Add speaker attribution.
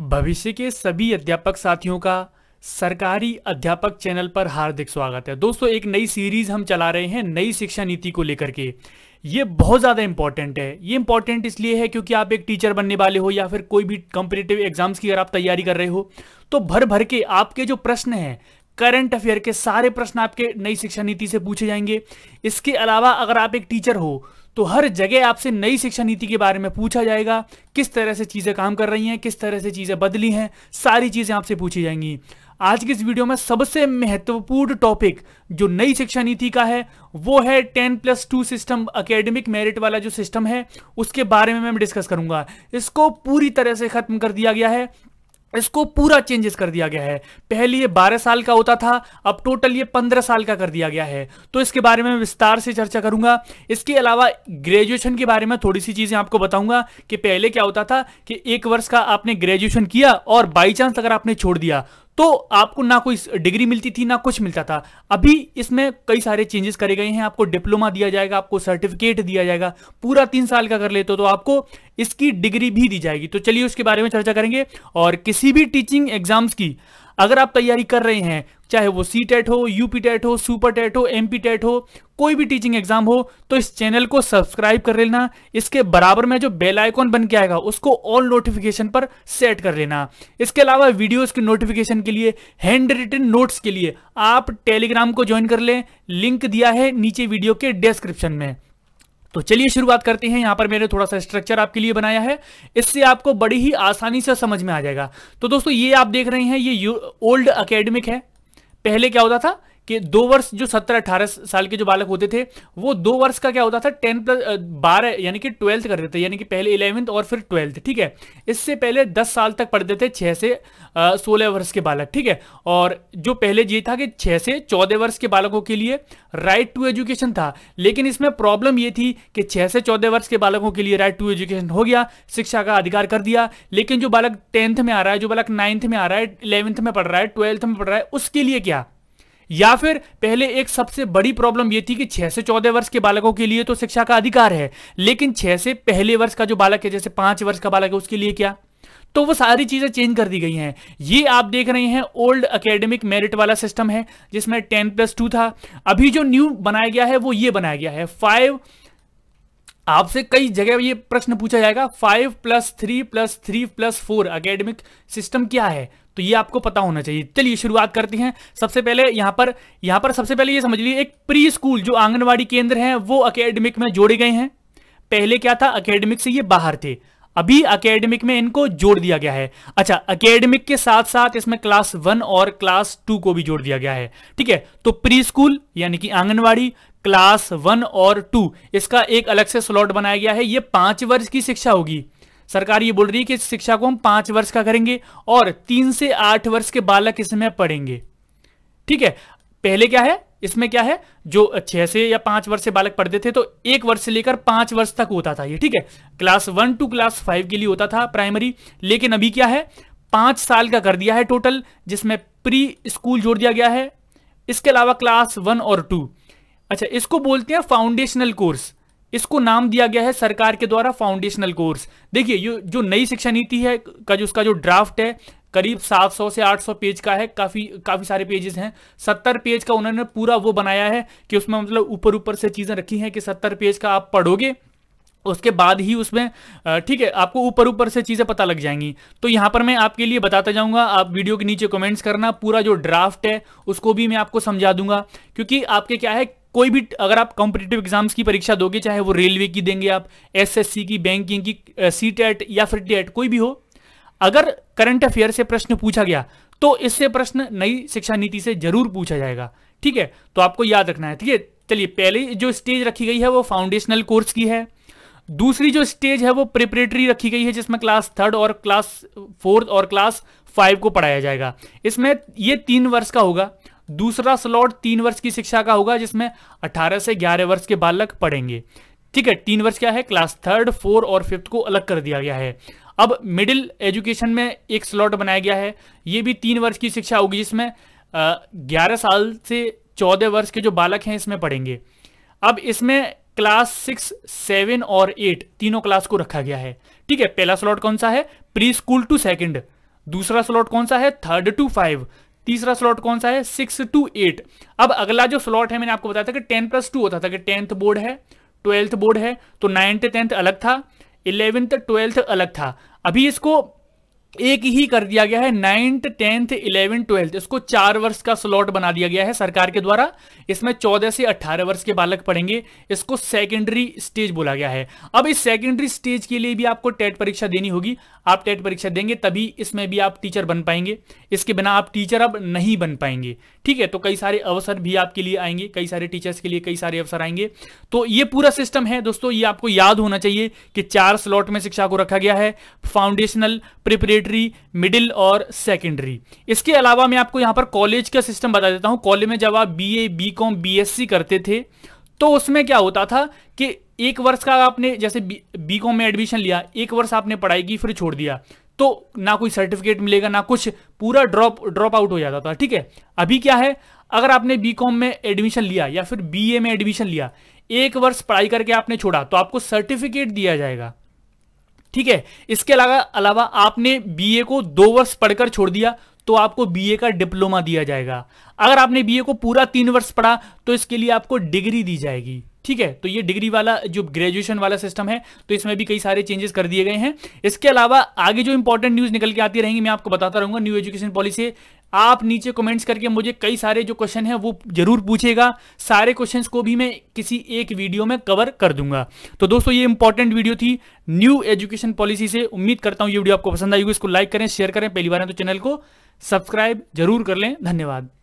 Speaker 1: भविष्य के सभी अध्यापक साथियों का सरकारी अध्यापक चैनल पर हार्दिक स्वागत है दोस्तों एक नई सीरीज हम चला रहे हैं नई शिक्षा नीति को लेकर के ये बहुत ज़्यादा इंपॉर्टेंट है ये इंपॉर्टेंट इसलिए है क्योंकि आप एक टीचर बनने वाले हो या फिर कोई भी कॉम्पिटेटिव एग्जाम्स की अगर आप तैयारी कर रहे हो तो भर भर के आपके जो प्रश्न हैं करंट अफेयर के सारे प्रश्न आपके नई शिक्षा नीति से पूछे जाएंगे इसके अलावा अगर आप एक टीचर हो तो हर जगह आपसे नई शिक्षा नीति के बारे में पूछा जाएगा किस तरह से चीज़ें काम कर रही हैं किस तरह से चीज़ें बदली हैं सारी चीज़ें आपसे पूछी जाएंगी आज की इस वीडियो में सबसे महत्वपूर्ण टॉपिक जो नई शिक्षा नीति का है वो है ten plus two system academic merit वाला जो सिस्टम है उसके बारे में मैं डिस्कस करूंगा इसको पूरी तरह से खत्म कर दिया गया है इसको पूरा चेंजेस कर दिया गया है पहले ये बारह साल का होता था अब टोटल ये पंद्रह साल का कर दिया गया है तो इसके बारे में विस्तार से चर्चा करूंगा इसके अलावा ग्रेजुएशन के बारे में थोड़ी सी चीज़ें आपको बताऊंगा कि पहले क्या होता था कि एक वर्ष का आपने ग्रेजुएशन किया और बाई चांस अगर आपने छोड़ दिया तो आपको ना कोई डिग्री मिलती थी ना कुछ मिलता था अभी इसमें कई सारे चेंजेस करे गए हैं आपको डिप्लोमा दिया जाएगा आपको सर्टिफिकेट दिया जाएगा पूरा तीन साल का कर लेते हो तो आपको इसकी डिग्री भी दी जाएगी तो चलिए उसके बारे में चर्चा करेंगे और किसी भी टीचिंग एग्जाम्स की अगर आप तैयारी कर रहे हैं चाहे वो सी टेट हो यूपी टेट हो सुपर टेट हो एमपी टेट हो कोई भी टीचिंग एग्जाम हो तो इस चैनल को सब्सक्राइब कर लेना इसके बराबर में जो बेल आइकॉन बन के आएगा उसको ऑल नोटिफिकेशन पर सेट कर लेना इसके अलावा वीडियोस के नोटिफिकेशन के लिए हैंड रिटन नोट्स के लिए आप टेलीग्राम को ज्वाइन कर लें लिंक दिया है नीचे वीडियो के डिस्क्रिप्शन में तो चलिए शुरुआत करते हैं यहां पर मैंने थोड़ा सा स्ट्रक्चर आपके लिए बनाया है इससे आपको बड़ी ही आसानी से समझ में आ जाएगा तो दोस्तों ये आप देख रहे हैं ये ओल्ड अकेडमिक है पहले क्या होता था कि दो वर्ष जो सत्रह अठारह साल के जो बालक होते थे वो दो वर्ष का क्या होता था टेन प्लस बारह यानी कि ट्वेल्थ करते थे यानी कि पहले इलेवंथ और फिर ट्वेल्थ ठीक है इससे पहले दस साल तक पढ़ते थे छः से सोलह वर्ष के बालक ठीक है और जो पहले ये था कि छः से चौदह वर्ष के बालकों के लिए राइट टू एजुकेशन था लेकिन इसमें प्रॉब्लम ये थी कि छः से चौदह वर्ष के बालकों के लिए राइट टू एजुकेशन हो गया शिक्षा का अधिकार कर दिया लेकिन जो बालक टेंथ में आ रहा है जो बालक नाइन्थ में आ रहा है इलेवंथ में पढ़ रहा है ट्वेल्थ में पढ़ रहा है उसके लिए क्या या फिर पहले एक सबसे बड़ी प्रॉब्लम यह थी कि छह से चौदह वर्ष के बालकों के लिए तो शिक्षा का अधिकार है लेकिन छह से पहले वर्ष का जो बालक है जैसे पांच वर्ष का बालक है उसके लिए क्या तो वो सारी चीजें चेंज कर दी गई हैं ये आप देख रहे हैं ओल्ड एकेडमिक मेरिट वाला सिस्टम है जिसमें टेन प्लस टू था अभी जो न्यू बनाया गया है वो ये बनाया गया है फाइव आपसे कई जगह ये प्रश्न पूछा जाएगा five plus three plus three plus four academic system क्या है तो ये आपको पता होना चाहिए चलिए शुरुआत करते हैं सबसे पहले यहाँ पर यहाँ पर सबसे पहले ये समझ लीजिए एक प्री स्कूल जो आंगनबाड़ी केंद्र हैं वो अकेडमिक में जोड़े गए हैं पहले क्या था अकेडमिक से ये बाहर थे अभी अकेडमिक में इनको जोड़ दिया गया है अच्छा अकेडमिक के साथ साथ इसमें क्लास वन और क्लास टू को भी जोड़ दिया गया है ठीक है तो प्री स्कूल यानी कि आंगनवाड़ी क्लास वन और टू इसका एक अलग से स्लॉट बनाया गया है ये पांच वर्ष की शिक्षा होगी सरकार ये बोल रही है कि शिक्षा को हम पांच वर्ष का करेंगे और तीन से आठ वर्ष के बालक इसमें पढ़ेंगे ठीक है पहले क्या है इसमें क्या है जो छह से या पांच वर्ष से बालक पढ़ते थे तो एक वर्ष से लेकर पांच वर्ष तक होता था ये ठीक है class one two class five के लिए होता था प्राइमरी लेकिन अभी क्या है पांच साल का कर दिया है टोटल जिसमें प्री स्कूल जोड़ दिया गया है इसके अलावा क्लास वन और टू अच्छा इसको बोलते हैं फाउंडेशनल कोर्स इसको नाम दिया गया है सरकार के द्वारा फाउंडेशनल कोर्स देखिए जो नई शिक्षा नीति है का जो उसका जो ड्राफ्ट है करीब 700 से 800 पेज का है काफ़ी काफ़ी सारे पेजेस हैं 70 पेज का उन्होंने पूरा वो बनाया है कि उसमें मतलब ऊपर ऊपर से चीज़ें रखी हैं कि 70 पेज का आप पढ़ोगे उसके बाद ही उसमें ठीक है आपको ऊपर ऊपर से चीज़ें पता लग जाएंगी तो यहां पर मैं आपके लिए बताता जाऊंगा आप वीडियो के नीचे कमेंट्स करना पूरा जो ड्राफ्ट है उसको भी मैं आपको समझा दूंगा क्योंकि आपके क्या है कोई भी अगर आप कॉम्पिटेटिव एग्जाम्स की परीक्षा दोगे चाहे वो रेलवे की देंगे आप एसएससी की बैंकिंग की सी टेट e या फिर टेट e कोई भी हो अगर करंट अफेयर से प्रश्न पूछा गया तो इससे प्रश्न नई शिक्षा नीति से जरूर पूछा जाएगा ठीक है तो आपको याद रखना है ठीक है चलिए पहले जो स्टेज रखी गई है वो फाउंडेशनल कोर्स की है दूसरी जो स्टेज है वो प्रिपरेटरी रखी गई है जिसमें क्लास थर्ड और क्लास फोर्थ और क्लास फाइव को पढ़ाया जाएगा इसमें ये तीन वर्ष का होगा दूसरा स्लॉट तीन वर्ष की शिक्षा का होगा जिसमें 18 से 11 वर्ष के बालक पढ़ेंगे ठीक है तीन वर्ष क्या है क्लास थर्ड फोर और फिफ्थ को अलग कर दिया गया है अब मिडिल एजुकेशन में एक स्लॉट बनाया गया है ये भी तीन वर्ष की शिक्षा होगी जिसमें ग्यारह साल से चौदह वर्ष के जो बालक हैं इसमें पढ़ेंगे अब इसमें क्लास सिक्स सेवन और एट तीनों क्लास को रखा गया है ठीक है पहला स्लॉट कौन सा है प्री स्कूल टू सेकेंड दूसरा स्लॉट कौन सा है थर्ड टू फाइव तीसरा स्लॉट कौन सा है सिक्स टू एट अब अगला जो स्लॉट है मैंने आपको बताया था कि टेन प्लस टू होता था कि टेंथ बोर्ड है ट्वेल्थ बोर्ड है तो नाइन्थ टेंथ अलग था इलेवेंथ ट्वेल्थ अलग था अभी इसको एक ही कर दिया गया है नाइन्थ टेंथ इलेवेंथ ट्वेल्थ इसको चार वर्ष का स्लॉट बना दिया गया है सरकार के द्वारा इसमें चौदह से अट्ठारह वर्ष के बालक पढ़ेंगे इसको सेकेंडरी स्टेज बोला गया है अब इस सेकेंडरी स्टेज के लिए भी आपको टेट परीक्षा देनी होगी आप टेट परीक्षा देंगे तभी इसमें भी आप टीचर बन पाएंगे इसके बिना आप टीचर अब नहीं बन पाएंगे ठीक है तो कई सारे अवसर भी आपके लिए आएंगे कई सारे टीचर्स के लिए कई सारे अवसर आएंगे तो ये पूरा सिस्टम है दोस्तों ये आपको याद होना चाहिए कि चार स्लॉट में शिक्षा को रखा गया है फाउंडेशनल प्रिपरेशन एलिमेंट्री मिडिल और सेकेंडरी इसके अलावा मैं आपको यहाँ पर कॉलेज का सिस्टम बता देता हूँ कॉलेज में जब आप B A B com B S C करते थे तो उसमें क्या होता था कि एक वर्ष का आपने जैसे बी कॉम में एडमिशन लिया एक वर्ष आपने पढ़ाई की फिर छोड़ दिया तो ना कोई सर्टिफिकेट मिलेगा ना कुछ पूरा ड्रॉप ड्रॉप आउट हो जाता था ठीक है अभी क्या है अगर आपने बी कॉम में एडमिशन लिया या फिर बी ए में एडमिशन लिया एक वर्ष पढ़ाई करके आपने छोड़ा तो आपको सर्टिफिकेट दिया जाएगा ठीक है इसके अलावा अलावा आपने बीए को दो वर्ष पढ़कर छोड़ दिया तो आपको बीए का डिप्लोमा दिया जाएगा अगर आपने बीए को पूरा तीन वर्ष पढ़ा तो इसके लिए आपको डिग्री दी जाएगी ठीक है तो ये डिग्री वाला जो ग्रेजुएशन वाला सिस्टम है तो इसमें भी कई सारे चेंजेस कर दिए गए हैं इसके अलावा आगे जो इंपॉर्टेंट न्यूज निकल के आती रहेंगी मैं आपको बताता रहूंगा न्यू एजुकेशन पॉलिसी आप नीचे कमेंट्स करके मुझे कई सारे जो क्वेश्चन है वो जरूर पूछेगा सारे क्वेश्चंस को भी मैं किसी एक वीडियो में कवर कर दूंगा तो दोस्तों ये इंपॉर्टेंट वीडियो थी न्यू एजुकेशन पॉलिसी से उम्मीद करता हूं ये वीडियो आपको पसंद आई होगी इसको लाइक करें शेयर करें पहली बार है तो चैनल को सब्सक्राइब जरूर कर लें धन्यवाद